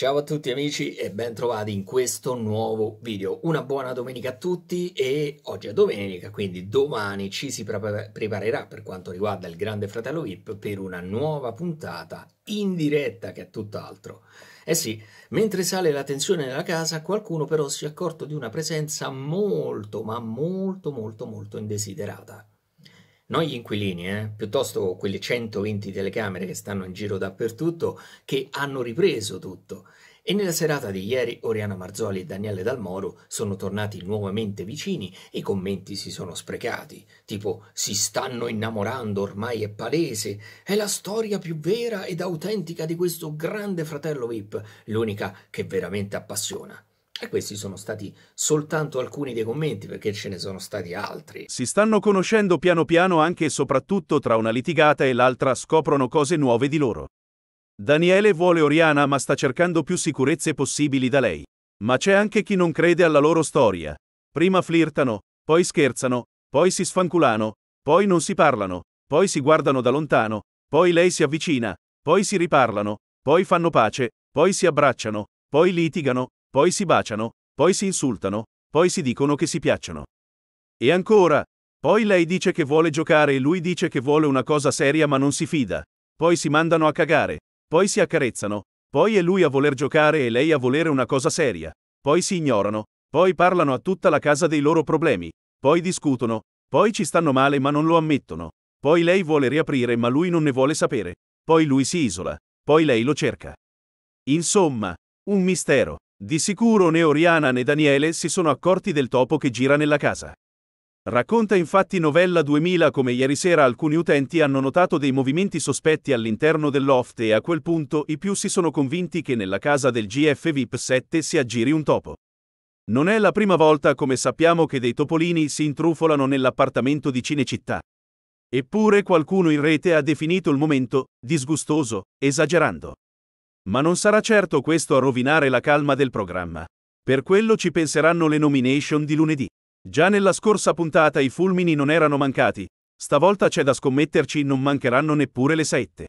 Ciao a tutti amici e bentrovati in questo nuovo video. Una buona domenica a tutti e oggi è domenica, quindi domani ci si pre preparerà per quanto riguarda il Grande Fratello VIP per una nuova puntata in diretta che è tutt'altro. Eh sì, mentre sale la tensione nella casa, qualcuno però si è accorto di una presenza molto, ma molto, molto, molto indesiderata non gli inquilini, eh, piuttosto quelle 120 telecamere che stanno in giro dappertutto, che hanno ripreso tutto. E nella serata di ieri Oriana Marzoli e Daniele Dalmoro sono tornati nuovamente vicini e i commenti si sono sprecati, tipo si stanno innamorando, ormai è palese, è la storia più vera ed autentica di questo grande fratello VIP, l'unica che veramente appassiona. E questi sono stati soltanto alcuni dei commenti, perché ce ne sono stati altri. Si stanno conoscendo piano piano anche e soprattutto tra una litigata e l'altra scoprono cose nuove di loro. Daniele vuole Oriana ma sta cercando più sicurezze possibili da lei. Ma c'è anche chi non crede alla loro storia. Prima flirtano, poi scherzano, poi si sfanculano, poi non si parlano, poi si guardano da lontano, poi lei si avvicina, poi si riparlano, poi fanno pace, poi si abbracciano, poi litigano, poi si baciano, poi si insultano, poi si dicono che si piacciono. E ancora, poi lei dice che vuole giocare e lui dice che vuole una cosa seria ma non si fida, poi si mandano a cagare, poi si accarezzano, poi è lui a voler giocare e lei a volere una cosa seria, poi si ignorano, poi parlano a tutta la casa dei loro problemi, poi discutono, poi ci stanno male ma non lo ammettono, poi lei vuole riaprire ma lui non ne vuole sapere, poi lui si isola, poi lei lo cerca. Insomma, un mistero. Di sicuro né Oriana né Daniele si sono accorti del topo che gira nella casa. Racconta infatti Novella 2000 come ieri sera alcuni utenti hanno notato dei movimenti sospetti all'interno del loft e a quel punto i più si sono convinti che nella casa del GF VIP 7 si aggiri un topo. Non è la prima volta come sappiamo che dei topolini si intrufolano nell'appartamento di Cinecittà. Eppure qualcuno in rete ha definito il momento disgustoso, esagerando. Ma non sarà certo questo a rovinare la calma del programma. Per quello ci penseranno le nomination di lunedì. Già nella scorsa puntata i fulmini non erano mancati, stavolta c'è da scommetterci non mancheranno neppure le saette.